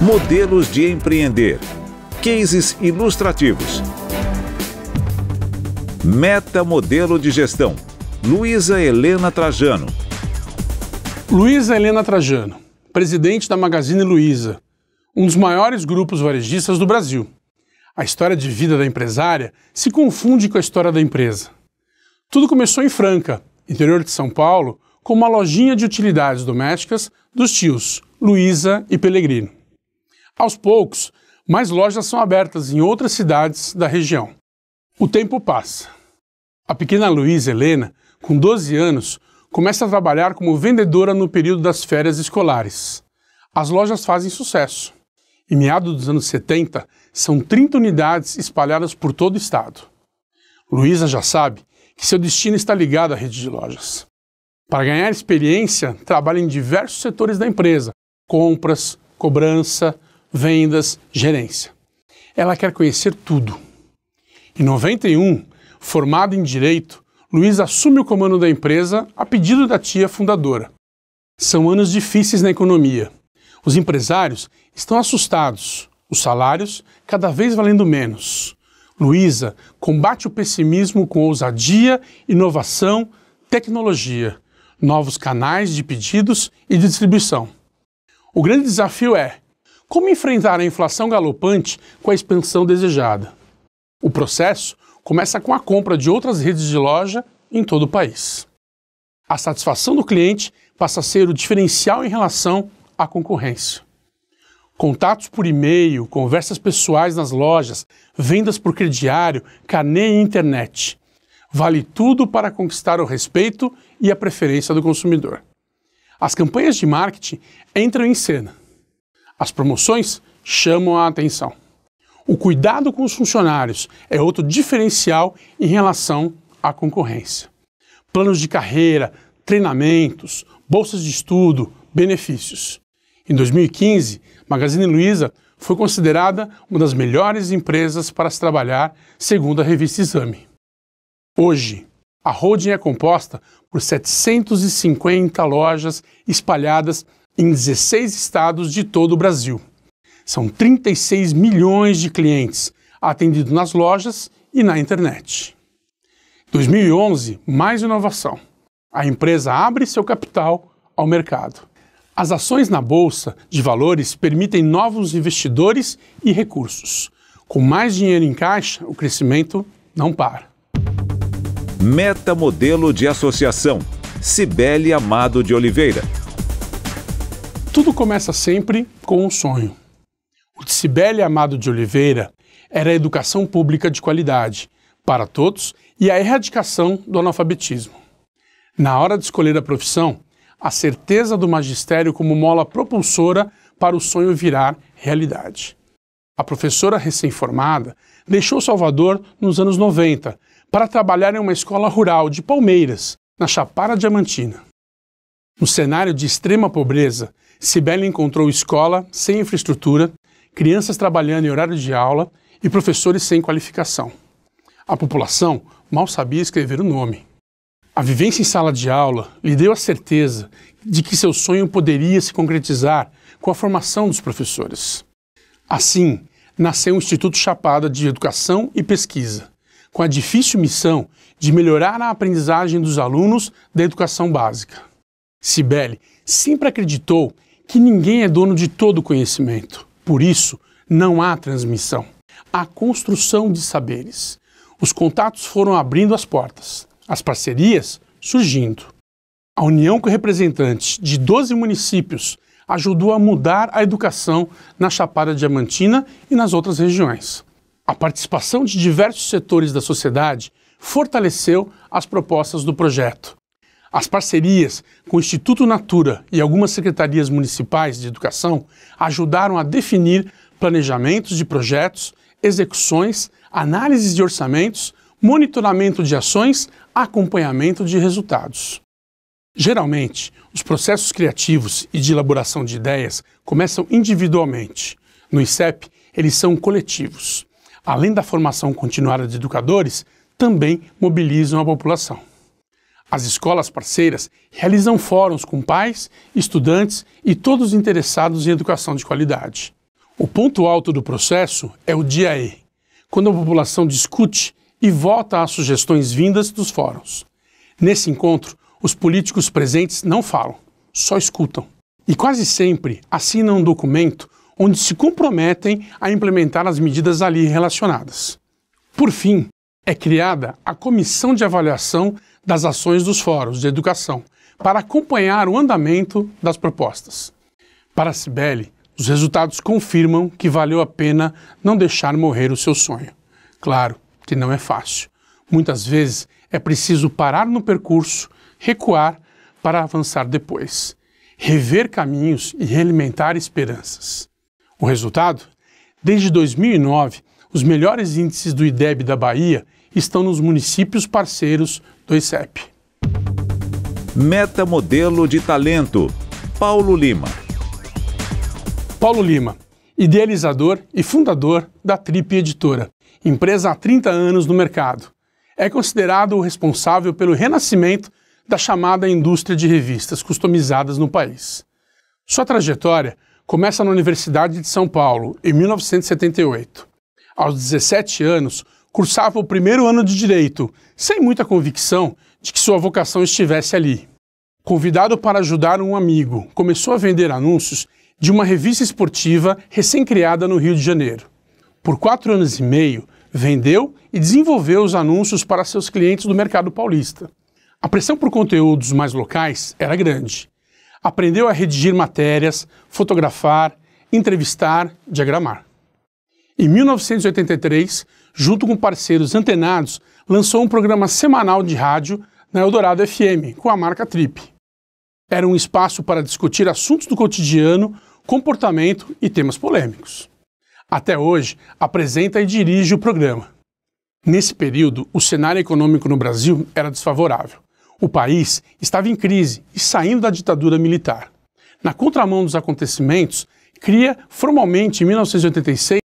Modelos de empreender. Cases ilustrativos. Meta Modelo de Gestão. Luísa Helena Trajano. Luísa Helena Trajano, presidente da Magazine Luiza, um dos maiores grupos varejistas do Brasil. A história de vida da empresária se confunde com a história da empresa. Tudo começou em Franca, interior de São Paulo, com uma lojinha de utilidades domésticas dos tios Luísa e Pellegrino. Aos poucos, mais lojas são abertas em outras cidades da região. O tempo passa. A pequena Luísa Helena, com 12 anos, começa a trabalhar como vendedora no período das férias escolares. As lojas fazem sucesso. Em meados dos anos 70, são 30 unidades espalhadas por todo o estado. Luísa já sabe que seu destino está ligado à rede de lojas. Para ganhar experiência, trabalha em diversos setores da empresa: compras, cobrança, vendas, gerência. Ela quer conhecer tudo. Em 91, formada em direito, Luísa assume o comando da empresa a pedido da tia fundadora. São anos difíceis na economia. Os empresários estão assustados, os salários cada vez valendo menos. Luísa combate o pessimismo com ousadia, inovação, tecnologia, novos canais de pedidos e de distribuição. O grande desafio é como enfrentar a inflação galopante com a expansão desejada? O processo começa com a compra de outras redes de loja em todo o país. A satisfação do cliente passa a ser o diferencial em relação à concorrência. Contatos por e-mail, conversas pessoais nas lojas, vendas por crediário, canê e internet. Vale tudo para conquistar o respeito e a preferência do consumidor. As campanhas de marketing entram em cena as promoções chamam a atenção. O cuidado com os funcionários é outro diferencial em relação à concorrência. Planos de carreira, treinamentos, bolsas de estudo, benefícios. Em 2015, Magazine Luiza foi considerada uma das melhores empresas para se trabalhar, segundo a revista Exame. Hoje, a holding é composta por 750 lojas espalhadas em 16 estados de todo o Brasil. São 36 milhões de clientes atendidos nas lojas e na internet. 2011, mais inovação. A empresa abre seu capital ao mercado. As ações na bolsa de valores permitem novos investidores e recursos. Com mais dinheiro em caixa, o crescimento não para. Meta modelo de associação. Cibele Amado de Oliveira. Tudo começa sempre com um sonho. O de Cibele Amado de Oliveira era a educação pública de qualidade para todos e a erradicação do analfabetismo. Na hora de escolher a profissão, a certeza do magistério como mola propulsora para o sonho virar realidade. A professora recém-formada deixou Salvador nos anos 90 para trabalhar em uma escola rural de Palmeiras, na Chapada Diamantina. No cenário de extrema pobreza, Sibeli encontrou escola sem infraestrutura, crianças trabalhando em horário de aula e professores sem qualificação. A população mal sabia escrever o nome. A vivência em sala de aula lhe deu a certeza de que seu sonho poderia se concretizar com a formação dos professores. Assim, nasceu o Instituto Chapada de Educação e Pesquisa, com a difícil missão de melhorar a aprendizagem dos alunos da educação básica. Cibele sempre acreditou que ninguém é dono de todo o conhecimento. Por isso, não há transmissão. Há construção de saberes. Os contatos foram abrindo as portas, as parcerias surgindo. A união com representantes de 12 municípios ajudou a mudar a educação na Chapada Diamantina e nas outras regiões. A participação de diversos setores da sociedade fortaleceu as propostas do projeto, as parcerias com o Instituto Natura e algumas secretarias municipais de educação ajudaram a definir planejamentos de projetos, execuções, análises de orçamentos, monitoramento de ações, acompanhamento de resultados. Geralmente, os processos criativos e de elaboração de ideias começam individualmente. No ICEP, eles são coletivos. Além da formação continuada de educadores, também mobilizam a população. As escolas parceiras realizam fóruns com pais, estudantes e todos interessados em educação de qualidade. O ponto alto do processo é o dia E, quando a população discute e vota às sugestões vindas dos fóruns. Nesse encontro, os políticos presentes não falam, só escutam. E quase sempre assinam um documento onde se comprometem a implementar as medidas ali relacionadas. Por fim, é criada a Comissão de Avaliação das ações dos fóruns de educação para acompanhar o andamento das propostas. Para Cibele, os resultados confirmam que valeu a pena não deixar morrer o seu sonho. Claro que não é fácil. Muitas vezes é preciso parar no percurso, recuar para avançar depois, rever caminhos e realimentar esperanças. O resultado? Desde 2009, os melhores índices do IDEB da Bahia estão nos municípios parceiros do ICEP. Meta Modelo de Talento, Paulo Lima. Paulo Lima, idealizador e fundador da Trip Editora, empresa há 30 anos no mercado. É considerado o responsável pelo renascimento da chamada indústria de revistas customizadas no país. Sua trajetória começa na Universidade de São Paulo, em 1978. Aos 17 anos, cursava o primeiro ano de direito, sem muita convicção de que sua vocação estivesse ali. Convidado para ajudar um amigo, começou a vender anúncios de uma revista esportiva recém-criada no Rio de Janeiro. Por quatro anos e meio, vendeu e desenvolveu os anúncios para seus clientes do mercado paulista. A pressão por conteúdos mais locais era grande. Aprendeu a redigir matérias, fotografar, entrevistar, diagramar. Em 1983, junto com parceiros antenados, lançou um programa semanal de rádio na Eldorado FM, com a marca Trip. Era um espaço para discutir assuntos do cotidiano, comportamento e temas polêmicos. Até hoje, apresenta e dirige o programa. Nesse período, o cenário econômico no Brasil era desfavorável. O país estava em crise e saindo da ditadura militar. Na contramão dos acontecimentos, cria formalmente em 1986